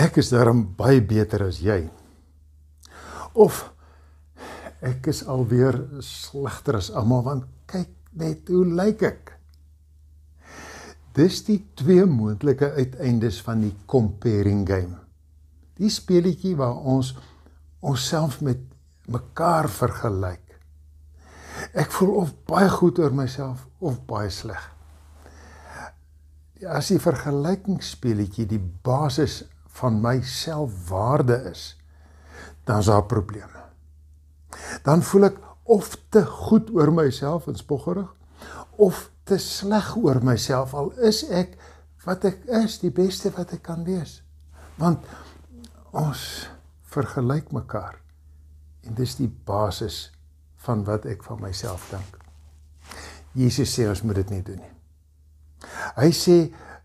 ek is darm baie beter as jy. Of ek is alweer slegter as almal want kyk net hoe lyk ek. Dis die twee moontlike uiteindes van die comparing game. Die speletjie waar ons onsself met mekaar vergelyk. Ek voel of baie goed oor myself of baie sleg. As die vergelykingsspeletjie die basis van my selfwaarde is, dan is daar probleme. Dan voel ek of te goed oor myself en spoggerig of te sleg oor myself al is ek wat ek is die beste wat ek kan wees want ons vergelyk mekaar en dis die basis van wat ek van myself dink Jesus sê ons moet dit nie doen nie Hy sê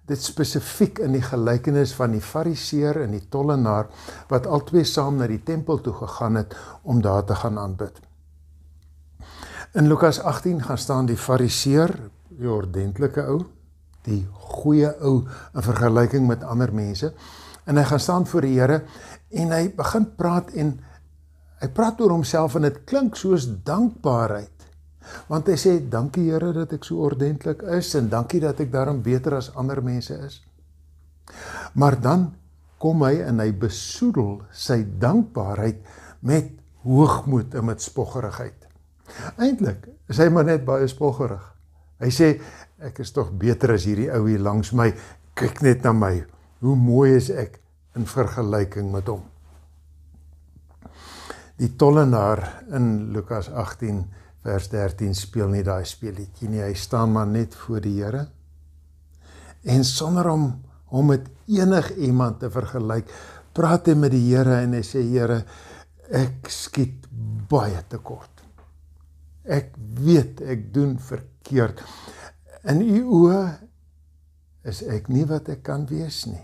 dit spesifiek in die gelykenis van die fariseer en die tollenaar wat albei saam na die tempel toe gegaan het om daar te gaan aanbid. In Lukas 18 gaan staan die fariseer, die ordentlike ou, die goeie ou in vergelyking met ander mense en hy gaan staan voor die Here en hy begin praat en hy praat oor homself en dit klink soos dankbaarheid Want hy sê dankie Here dat ek so ordentlik is en dankie dat ek daarom beter as ander mense is. Maar dan kom hy en hy besoedel sy dankbaarheid met hoogmoed en met spoggerigheid. Eintlik is hy maar net baie spoggerig. Hy sê ek is tog beter as hierdie ou hier langs my. Kyk net na my. Hoe mooi is ek in vergelyking met hom. Die tollenaar in Lukas 18 vers 13 speel nie daai speletjie nie. Hy staan maar net voor die Here. En sonder om hom met enigiemand te vergelyk, praat hy met die Here en hy sê Here, ek skiet baie tekort. Ek weet ek doen verkeerd. In u oë is ek nie wat ek kan wees nie.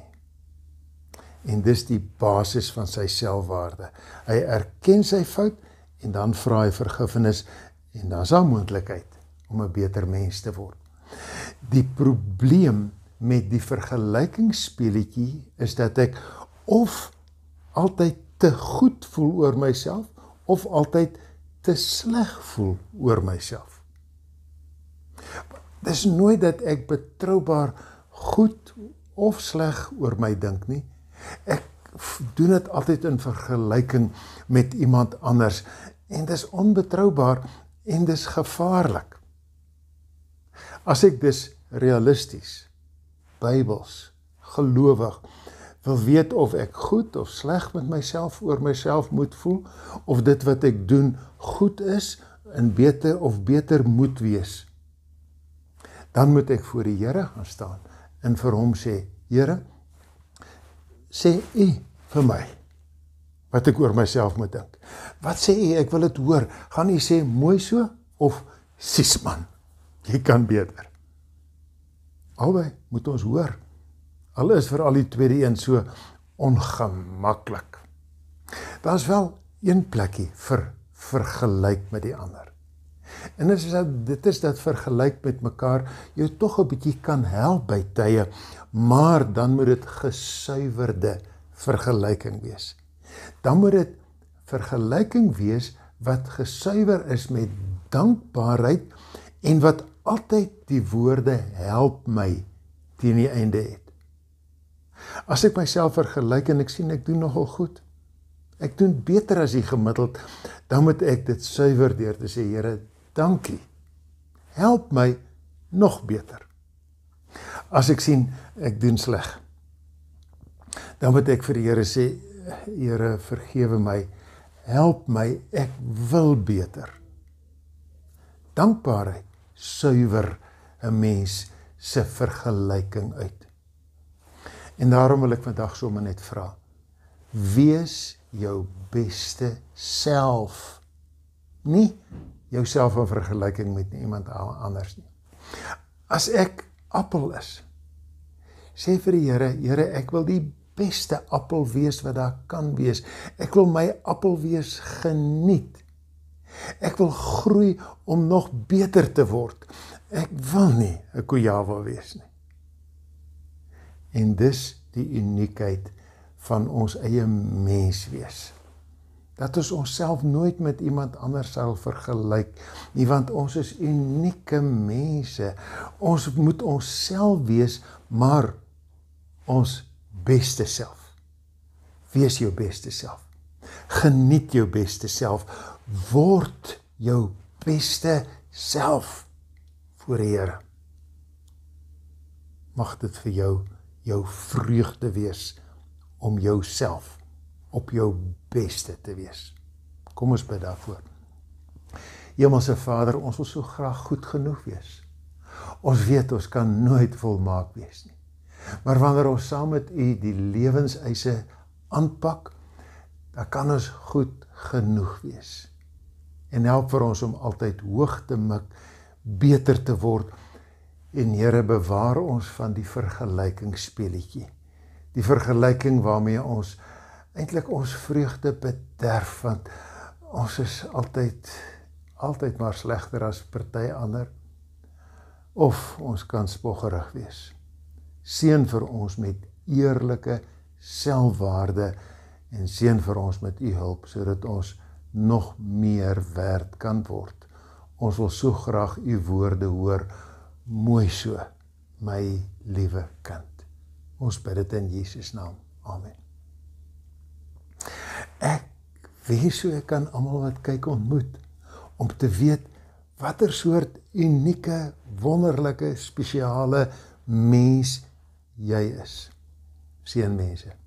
En dis die basis van sy selfwaarde. Hy erken sy fout en dan vra hy vergifnis en dan is daar moontlikheid om 'n beter mens te word. Die probleem met die vergelykingsspeletjie is dat ek of altyd te goed voel oor myself of altyd te sleg voel oor myself. Dis nooit dat ek betroubaar goed of sleg oor my dink nie. Ek doen dit altyd in vergelyking met iemand anders en dis onbetroubaar en dis gevaarlik. As ek dis realisties, Bybels, gelowig wil weet of ek goed of sleg met myself oor myself moet voel of dit wat ek doen goed is en beter of beter moet wees. Dan moet ek voor die Here gaan staan en vir hom sê: Here, sê u vir my wat ek oor myself moet dink. Wat sê jy? Ek wil dit hoor. Gaan jy sê mooi so of sies man? Jy kan beter. Albei moet ons hoor. Alles is vir al die tweede een so ongemaklik. Daar's wel een plekkie vir vergelyk met die ander. En dit is dat dit is dat vergelyk met mekaar jou tog 'n bietjie kan help by tye, maar dan moet dit gesuiwerde vergelyking wees dan moet dit vergelyking wees wat gesuiwer is met dankbaarheid en wat altyd die woorde help my teen die einde het. As ek myself vergelyk en ek sien ek doen nogal goed. Ek doen beter as die gemiddeld, dan moet ek dit suiwer deur te sê Here, dankie. Help my nog beter. As ek sien ek doen sleg. Dan moet ek vir die Here sê Here, vergewe my. Help my, ek wil beter. Dankbaarheid suiwer 'n mens se vergelyking uit. En daarom wil ek vandag sommer net vra: Wees jou beste self. Nie jouself in vergelyking met iemand anders nie. As ek appel is, sê vir die Here, Here, ek wil die beste appel wees wat daar kan wees. Ek wil my appel wees geniet. Ek wil groei om nog beter te word. Ek wil nie 'n kujawa wees nie. En dis die uniekheid van ons eie mens wees. Dat ons onsself nooit met iemand anders sal vergelyk nie want ons is unieke mense. Ons moet onsself wees, maar ons beste self. Wees jou beste self. Geniet jou beste self. Word jou beste self voor die Here. Mag dit vir jou jou vreugde wees om jouself op jou beste te wees. Kom ons bid daarvoor. Hemelse Vader, ons wil so graag goed genoeg wees. Ons weet ons kan nooit volmaak wees nie. Maar wanneer ons saam met U die lewenseise aanpak, dan kan ons goed genoeg wees. En help vir ons om altyd hoog te mik, beter te word. En Here bewaar ons van die vergelykingsspelletjie. Die vergelyking waarmee ons eintlik ons vreugde bederf want ons is altyd altyd maar slegter as party ander of ons kan spoggerig wees seën vir ons met eerlike selfwaarde en seën vir ons met u hulp sodat ons nog meer werd kan word. Ons wil so graag u woorde hoor mooi so, my liewe kind. Ons bid dit in Jesus naam. Amen. Ek wens so ek kan almal wat kyk ontmoet om te weet watter soort unieke, wonderlike, spesiale mens is jy is. Seën mense.